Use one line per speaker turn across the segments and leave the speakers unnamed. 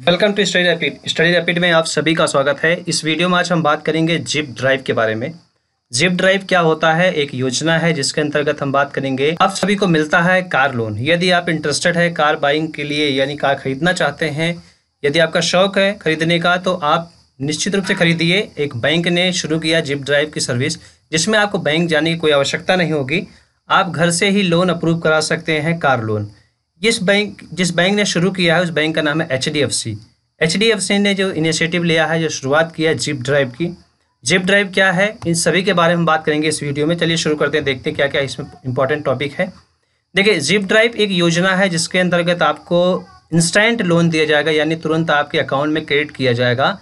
welcome to study rapid study rapid में आप सभी का स्वागत है इस वीडियो में आज हम बात करेंगे जिप ड्राइव के बारे में जिप ड्राइव क्या होता है एक योजना है जिसके अंतर्गत हम बात करेंगे आप सभी को मिलता है कार लोन यदि आप इंटरेस्टेड है कार बाइंग के लिए यानी कार खरीदना चाहते हैं यदि आपका शौक है खरीदने का तो आप निश्चित रूप से खरीदिए एक बैंक ने शुरू किया जिप ड्राइव की सर्विस जिसमें आपको बैंक जाने की कोई आवश्यकता नहीं होगी आप घर से ही लोन अप्रूव करा सकते हैं कार लोन जिस बैंक जिस बैंक ने शुरू किया है उस बैंक का नाम है H D F C H D F C ने जो इनिशिएटिव लिया है जो शुरुआत किया है जिप ड्राइव की जिप ड्राइव क्या है इन सभी के बारे में बात करेंगे इस वीडियो में चलिए शुरू करते हैं देखते हैं क्या क्या इसमें इंपॉर्टेंट टॉपिक है देखिए जिप ड्राइव एक योजना है जिसके अंतर्गत आपको इंस्टेंट लोन दिया जाएगा यानी तुरंत आपके अकाउंट में क्रेडिट किया जाएगा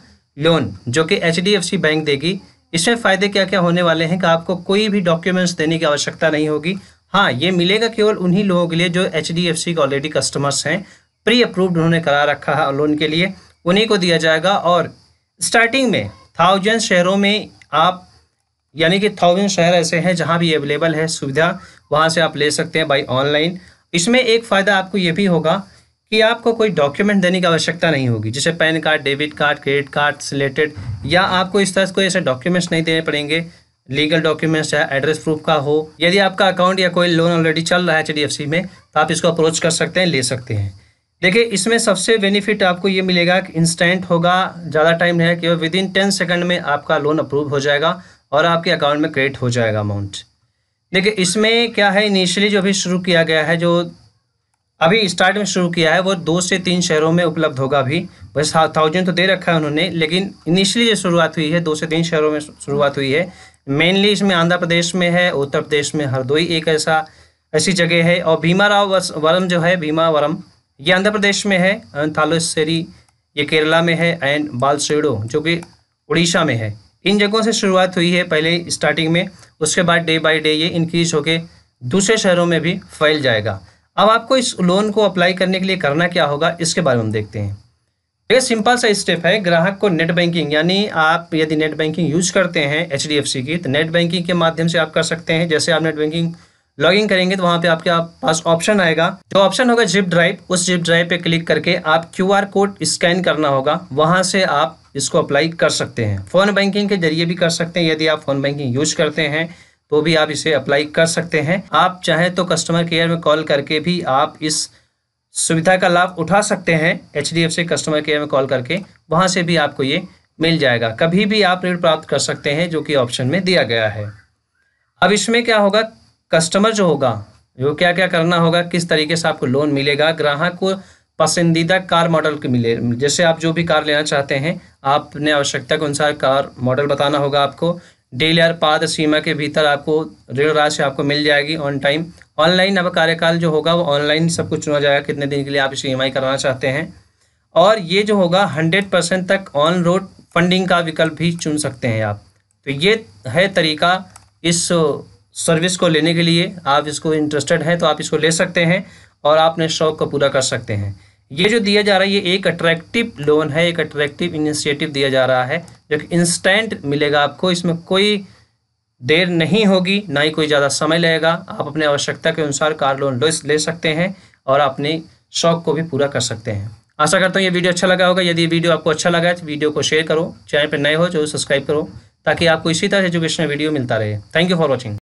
लोन जो कि एच बैंक देगी इसमें फ़ायदे क्या क्या होने वाले हैं कि आपको कोई भी डॉक्यूमेंट्स देने की आवश्यकता नहीं होगी हाँ ये मिलेगा केवल उन्हीं लोगों के लिए जो एच डी एफ सी के ऑलरेडी कस्टमर्स हैं प्री अप्रूव्ड उन्होंने करा रखा है लोन के लिए उन्हीं को दिया जाएगा और स्टार्टिंग में थाउजेंड शहरों में आप यानी कि थाउजेंड शहर ऐसे हैं जहाँ भी अवेलेबल है सुविधा वहाँ से आप ले सकते हैं बाई ऑनलाइन इसमें एक फ़ायदा आपको ये भी होगा कि आपको कोई डॉक्यूमेंट देने की आवश्यकता नहीं होगी जैसे PAN card debit card credit card से रिलेटेड या आपको इस तरह से कोई ऐसे डॉक्यूमेंट्स नहीं देने पड़ेंगे लीगल डॉक्यूमेंट्स है एड्रेस प्रूफ का हो यदि आपका अकाउंट या कोई लोन ऑलरेडी चल रहा है एच में तो आप इसको अप्रोच कर सकते हैं ले सकते हैं देखिए इसमें सबसे बेनिफिट आपको ये मिलेगा कि इंस्टेंट होगा ज़्यादा टाइम नहीं है कि विद इन टेन सेकेंड में आपका लोन अप्रूव हो जाएगा और आपके अकाउंट में क्रेडिट हो जाएगा अमाउंट देखिए इसमें क्या है इनिशियली जो अभी शुरू किया गया है जो अभी स्टार्ट में शुरू किया है वो दो से तीन शहरों में उपलब्ध होगा अभी बस थाउजेंड हाँ, तो दे रखा है उन्होंने लेकिन इनिशियली जो शुरुआत हुई है दो से तीन शहरों में शुरुआत हुई है मेनली इसमें आंध्र प्रदेश में है उत्तर प्रदेश में हरदोई एक ऐसा ऐसी जगह है और भीमाराव वरम जो है भीमावरम ये आंध्र प्रदेश में है थालोसरी ये केरला में है एंड बालसेडो जो कि उड़ीसा में है इन जगहों से शुरुआत हुई है पहले स्टार्टिंग में उसके बाद डे बाई डे ये इंक्रीज होकर दूसरे शहरों में भी फैल जाएगा अब आपको इस लोन को अप्लाई करने के लिए करना क्या होगा इसके बारे में हम देखते हैं ये सिंपल सा स्टेप है ग्राहक को नेट बैंकिंग यानी आप यदि नेट बैंकिंग यूज करते हैं एच की तो नेट बैंकिंग के माध्यम से आप कर सकते हैं जैसे आप नेट बैंकिंग लॉग इन करेंगे तो वहाँ पे आपके आप पास ऑप्शन आएगा जो ऑप्शन होगा जिप ड्राइव उस जिप ड्राइव पे क्लिक करके आप क्यू आर कोड स्कैन करना होगा वहाँ से आप इसको अप्लाई कर सकते हैं फ़ोन बैंकिंग के जरिए भी कर सकते हैं यदि आप फ़ोन बैंकिंग यूज करते हैं तो भी आप इसे अप्लाई कर सकते हैं आप चाहें तो कस्टमर केयर में कॉल करके भी आप इस सुविधा का लाभ उठा सकते हैं H D F C customer care में कॉल करके वहाँ से भी आपको ये मिल जाएगा कभी भी आप ऋण प्राप्त कर सकते हैं जो कि ऑप्शन में दिया गया है अब इसमें क्या होगा कस्टमर जो होगा वो क्या क्या करना होगा किस तरीके से आपको लोन मिलेगा ग्राहक को पसंदीदा कार मॉडल के मिले जैसे आप जो भी कार लेना चाहते हैं आपने आवश्यकता के अनुसार कार मॉडल बताना होगा आपको डेली आर पाद सीमा के भीतर आपको ऋण राशि आपको मिल जाएगी ऑन टाइम ऑनलाइन अब कार्यकाल जो होगा वो ऑनलाइन सब कुछ चुना जाएगा कितने दिन के लिए आप इसे ई करवाना चाहते हैं और ये जो होगा हंड्रेड परसेंट तक ऑन रोड फंडिंग का विकल्प भी चुन सकते हैं आप तो ये है तरीका इस सर्विस को लेने के लिए आप इसको इंटरेस्टेड हैं तो आप इसको ले सकते हैं और अपने शौक को पूरा कर सकते हैं ये जो दिया जा रहा है ये एक अट्रैक्टिव लोन है एक अट्रैक्टिव इनिशिएटिव दिया जा रहा है जो कि इंस्टेंट मिलेगा आपको इसमें कोई देर नहीं होगी ना ही कोई ज़्यादा समय लगेगा आप अपने आवश्यकता के अनुसार कार लोन ले सकते हैं और अपने शौक को भी पूरा कर सकते हैं आशा करता हूँ ये वीडियो अच्छा लगा होगा यदि वीडियो आपको अच्छा लगा है तो वीडियो को शेयर करो चैनल पर नए हो जो तो सब्सक्राइब करो ताकि आपको इसी तरह एजुकेशनल वीडियो मिलता रहे थैंक यू फॉर वॉचिंग